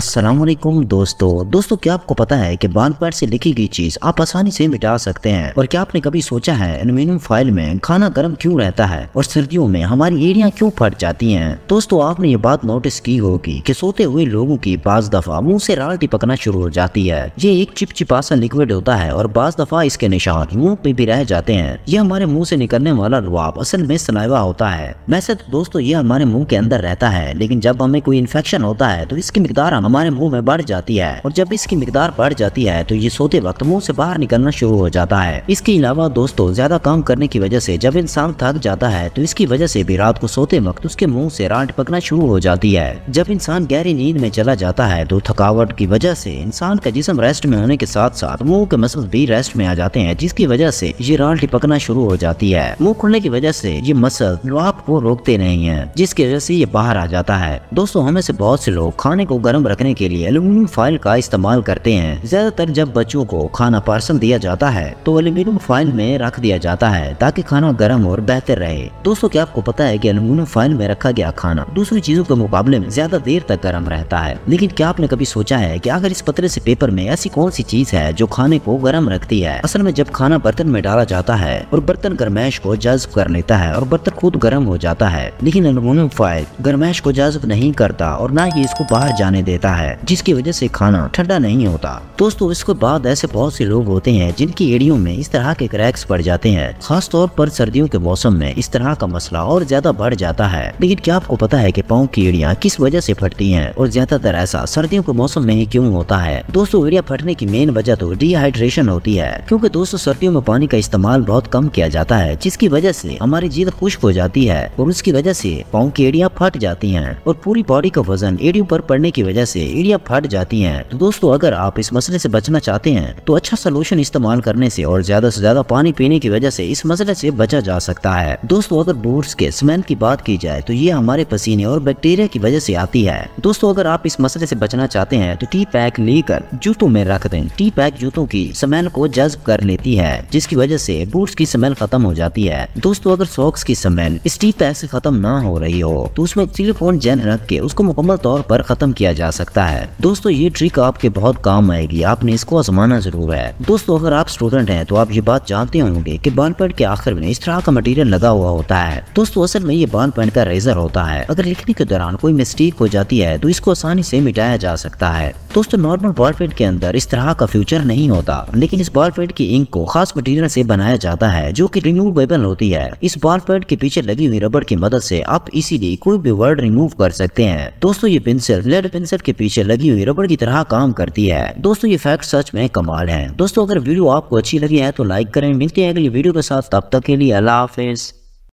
असलम दोस्तों दोस्तों क्या आपको पता है कि बांध पैड से लिखी गई चीज आप आसानी से मिटा सकते हैं और क्या आपने कभी सोचा है एल्यूमिनियम फाइल में खाना गर्म क्यों रहता है और सर्दियों में हमारी एड़िया क्यों फट जाती हैं दोस्तों आपने ये बात नोटिस की होगी कि सोते हुए लोगों की बाज दफा मुंह से राल टिपकना शुरू हो जाती है ये एक चिपचिपा सा लिक्विड होता है और बाज दफा इसके निशान मुँह पे भी रह जाते हैं ये हमारे मुँह से निकलने वाला रुआब असल में सलाइवा होता है वैसे तो दोस्तों ये हमारे मुँह के अंदर रहता है लेकिन जब हमें कोई इन्फेक्शन होता है तो इसकी मकदार हम हमारे मुंह में बढ़ जाती है और जब इसकी मकदार बढ़ जाती है तो ये सोते वक्त मुंह से बाहर निकलना शुरू हो जाता है इसके अलावा दोस्तों ज्यादा काम करने की वजह से जब इंसान थक जाता है तो इसकी वजह से भी रात को सोते वक्त उसके मुंह से राट पकना शुरू हो जाती है जब इंसान गहरी नींद में चला जाता है तो थकावट की वजह से इंसान का जिसम रेस्ट में होने के साथ साथ मुंह के मसल भी रेस्ट में आ जाते हैं जिसकी वजह से ये राल टिपकना शुरू हो जाती है मुंह खुलने की वजह से ये मसल रात को रोकते नहीं है जिसकी वजह से ये बाहर आ जाता है दोस्तों हमें से बहुत से लोग खाने को गर्म रख ढकने के लिए एल्यूमिनियम फाइल का इस्तेमाल करते हैं ज्यादातर जब बच्चों को खाना पार्सल दिया जाता है तो एल्यूमिनियम फाइल में रख दिया जाता है ताकि खाना गर्म और बेहतर रहे दोस्तों क्या आपको पता है की एल्यूमिनियम फाइल में रखा गया खाना दूसरी चीजों के मुकाबले में ज्यादा देर तक गर्म रहता है लेकिन क्या आपने कभी सोचा है की अगर इस पत्र ऐसी पेपर में ऐसी कौन सी चीज है जो खाने को गर्म रखती है असल में जब खाना बर्तन में डाला जाता है और बर्तन गर्मैश को जज्ब कर लेता है और बर्तन खुद गर्म हो जाता है लेकिन एल्यूमिनियम फाइल गर्मैश को जज्ब नहीं करता और न ही इसको बाहर जाने देता होता है जिसकी वजह से खाना ठंडा नहीं होता दोस्तों इसके बाद ऐसे बहुत से लोग होते हैं जिनकी एड़ियों में इस तरह के क्रैक्स पड़ जाते हैं खास तौर पर सर्दियों के मौसम में इस तरह का मसला और ज्यादा बढ़ जाता है लेकिन क्या आपको पता है की पाँव की एड़ियाँ किस वजह से फटती है और ज्यादातर ऐसा सर्दियों के मौसम में ही क्यूँ होता है दोस्तों एड़िया फटने की मेन वजह तो डिहाइड्रेशन होती है क्यूँकी दोस्तों सर्दियों में पानी का इस्तेमाल बहुत कम किया जाता है जिसकी वजह से हमारी जीत खुश्क हो जाती है और उसकी वजह से पाँव की एडिया फट जाती है और पूरी बॉडी का वजन एड़ियों पर पड़ने की वजह से से एड़ियाँ फट जाती है तो दोस्तों अगर आप इस मसले से बचना चाहते हैं तो अच्छा सोल्यूशन इस्तेमाल करने से और ज्यादा से ज्यादा पानी पीने की वजह से इस मसले से बचा जा सकता है दोस्तों अगर बोर्ड्स के स्मेल की बात की जाए तो ये हमारे पसीने और बैक्टीरिया की वजह से आती है दोस्तों अगर आप इस मसले से बचना चाहते हैं तो टी पैक लेकर जूतों में रख दें टी पैक जूतों की स्मेल को जज्ब कर लेती है जिसकी वजह से बूट्स की स्मेल खत्म हो जाती है दोस्तों अगर सॉक्स की स्मेल इस टी पैक से खत्म ना हो रही हो तो उसमें सिलिकॉन जेल रख के उसको मुकम्मल तौर पर खत्म किया जा सकता है दोस्तों ये ट्रिक आपके बहुत काम आएगी आपने इसको आजमाना जरूर है दोस्तों अगर आप स्टूडेंट हैं तो आप ये बात जानते होंगे कि बाल पैंट के आखिर में इस तरह का मटेरियल लगा हुआ होता है दोस्तों असल में ये बाल पैंट का रेजर होता है अगर लिखने के दौरान कोई मिस्टेक हो जाती है तो इसको आसानी से मिटाया जा सकता है दोस्तों नॉर्मल बॉल पैंट के अंदर इस तरह का फ्यूचर नहीं होता लेकिन इस बॉल पैंट की इंक को खास मटेरियल से बनाया जाता है जो की रिमूवेबल होती है इस बॉल पैंट के पीछे लगी हुई रबड़ की मदद से आप इसीलिए कोई भी वर्ड रिमूव कर सकते हैं दोस्तों ये पेंसिल लेड पेंसिल के के पीछे लगी हुई रबड़ की तरह काम करती है दोस्तों ये फैक्ट सच में कमाल है दोस्तों अगर वीडियो आपको अच्छी लगी है तो लाइक करें मिलते हैं अगली वीडियो के साथ तब तक के लिए अल्लाह हाफिज़